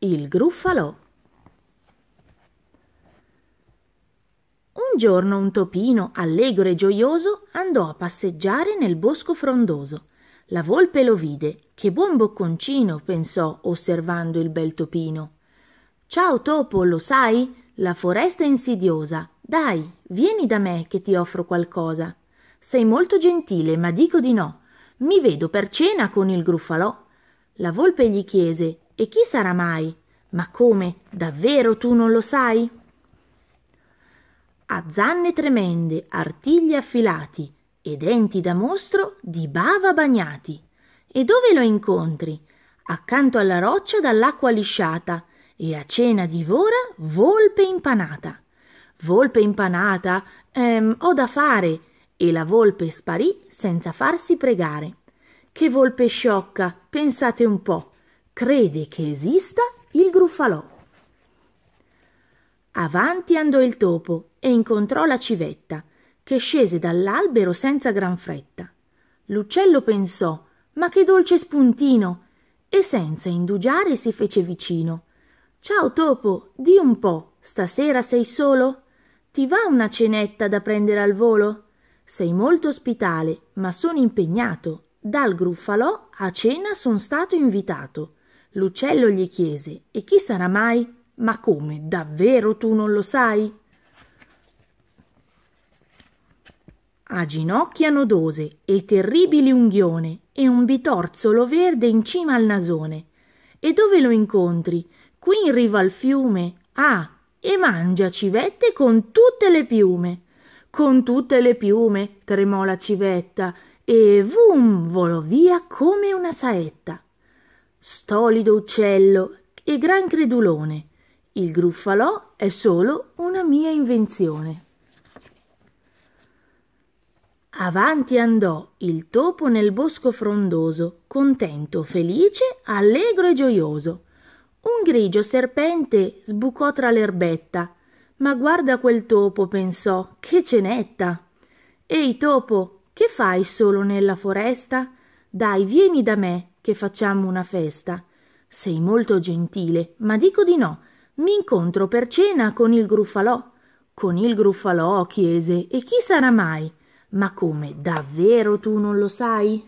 Il gruffalò Un giorno un topino, allegro e gioioso, andò a passeggiare nel bosco frondoso. La volpe lo vide. Che buon bocconcino, pensò, osservando il bel topino. Ciao topo, lo sai? La foresta è insidiosa. Dai, vieni da me che ti offro qualcosa. Sei molto gentile, ma dico di no. Mi vedo per cena con il gruffalò. La volpe gli chiese e chi sarà mai? Ma come? Davvero tu non lo sai? Ha zanne tremende, artigli affilati e denti da mostro di bava bagnati. E dove lo incontri? Accanto alla roccia dall'acqua lisciata e a cena divora volpe impanata. Volpe impanata, ehm, ho da fare. E la volpe sparì senza farsi pregare. Che volpe sciocca, pensate un po' crede che esista il gruffalò. Avanti andò il topo e incontrò la civetta, che scese dall'albero senza gran fretta. L'uccello pensò ma che dolce spuntino! e senza indugiare si fece vicino. Ciao topo, di un po', stasera sei solo? Ti va una cenetta da prendere al volo? Sei molto ospitale, ma sono impegnato. Dal gruffalò a cena son stato invitato. L'uccello gli chiese E chi sarà mai? Ma come, davvero tu non lo sai? Ha ginocchia nodose e terribili unghione e un bitorzolo verde in cima al nasone. E dove lo incontri? Qui in riva al fiume. Ah, e mangia civette con tutte le piume. Con tutte le piume tremò la civetta e vum volò via come una saetta. Stolido uccello e gran credulone, il gruffalò è solo una mia invenzione. Avanti andò il topo nel bosco frondoso, contento, felice, allegro e gioioso. Un grigio serpente sbucò tra l'erbetta, ma guarda quel topo, pensò, che cenetta! Ehi topo, che fai solo nella foresta? Dai, vieni da me, che facciamo una festa. Sei molto gentile, ma dico di no. Mi incontro per cena con il gruffalò. Con il gruffalò, chiese, e chi sarà mai? Ma come, davvero tu non lo sai?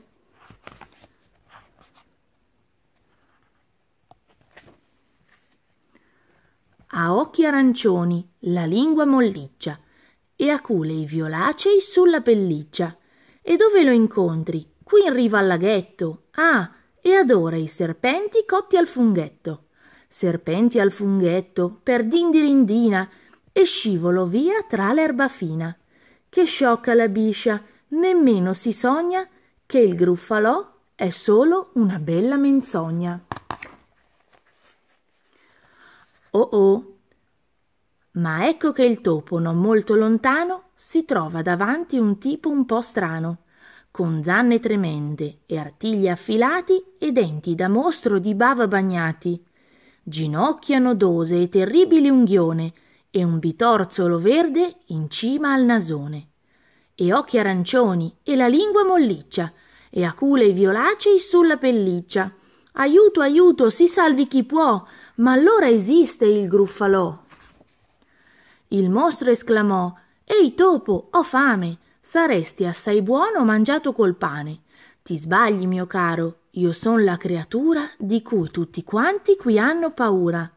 ha occhi arancioni, la lingua molliccia, e ha culei violacei sulla pelliccia. E dove lo incontri? Qui in riva al laghetto. Ah, e adora i serpenti cotti al funghetto. Serpenti al funghetto, per dindirindina, e scivolo via tra l'erba fina. Che sciocca la biscia, nemmeno si sogna che il gruffalò è solo una bella menzogna. Oh oh! Ma ecco che il topo, non molto lontano, si trova davanti un tipo un po' strano con zanne tremende e artigli affilati e denti da mostro di bava bagnati, ginocchia nodose e terribili unghione e un bitorzolo verde in cima al nasone, e occhi arancioni e la lingua molliccia e aculei violacei sulla pelliccia. Aiuto, aiuto, si salvi chi può, ma allora esiste il gruffalò. Il mostro esclamò Ehi topo, ho fame, saresti assai buono mangiato col pane. Ti sbagli, mio caro, io son la creatura di cui tutti quanti qui hanno paura.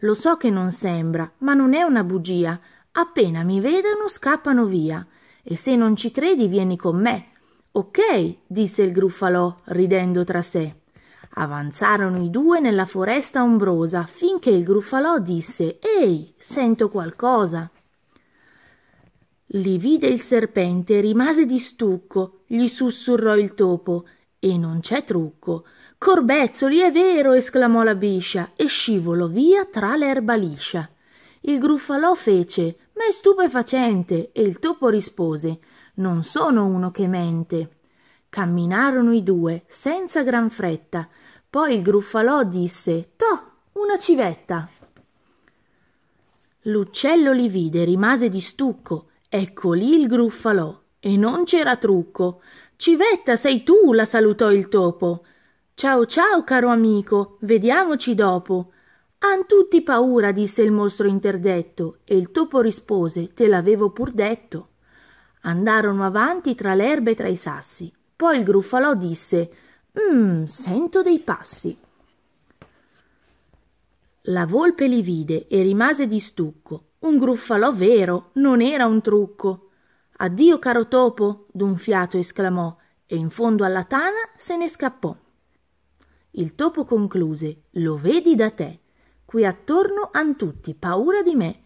Lo so che non sembra, ma non è una bugia. Appena mi vedono scappano via. E se non ci credi vieni con me. Ok, disse il gruffalò, ridendo tra sé. Avanzarono i due nella foresta ombrosa finché il gruffalò disse Ehi, sento qualcosa. Li vide il serpente, rimase di stucco, gli sussurrò il topo. E non c'è trucco. Corbezzoli, è vero! esclamò la biscia e scivolò via tra l'erba liscia. Il gruffalò fece, ma è stupefacente, e il topo rispose, non sono uno che mente. Camminarono i due, senza gran fretta. Poi il gruffalò disse, Toh, una civetta! L'uccello li vide, rimase di stucco, Ecco lì il gruffalò e non c'era trucco. Civetta, sei tu, la salutò il topo. Ciao ciao, caro amico, vediamoci dopo. Han tutti paura, disse il mostro interdetto, e il topo rispose, te l'avevo pur detto. Andarono avanti tra l'erba e tra i sassi. Poi il gruffalò disse, Mmm, sento dei passi. La volpe li vide e rimase di stucco. Un gruffalò vero, non era un trucco. Addio caro topo, d'un fiato esclamò, e in fondo alla tana se ne scappò. Il topo concluse, lo vedi da te. Qui attorno han tutti paura di me.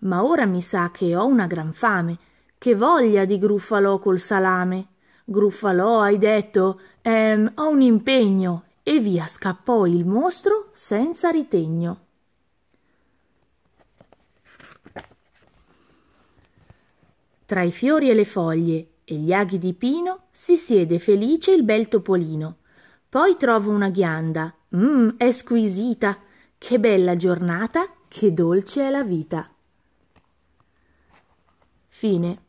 Ma ora mi sa che ho una gran fame. Che voglia di gruffalò col salame. Gruffalò, hai detto, ehm, ho un impegno. E via scappò il mostro senza ritegno. Tra i fiori e le foglie e gli aghi di pino si siede felice il bel topolino. Poi trova una ghianda. Mmm, è squisita! Che bella giornata, che dolce è la vita! Fine.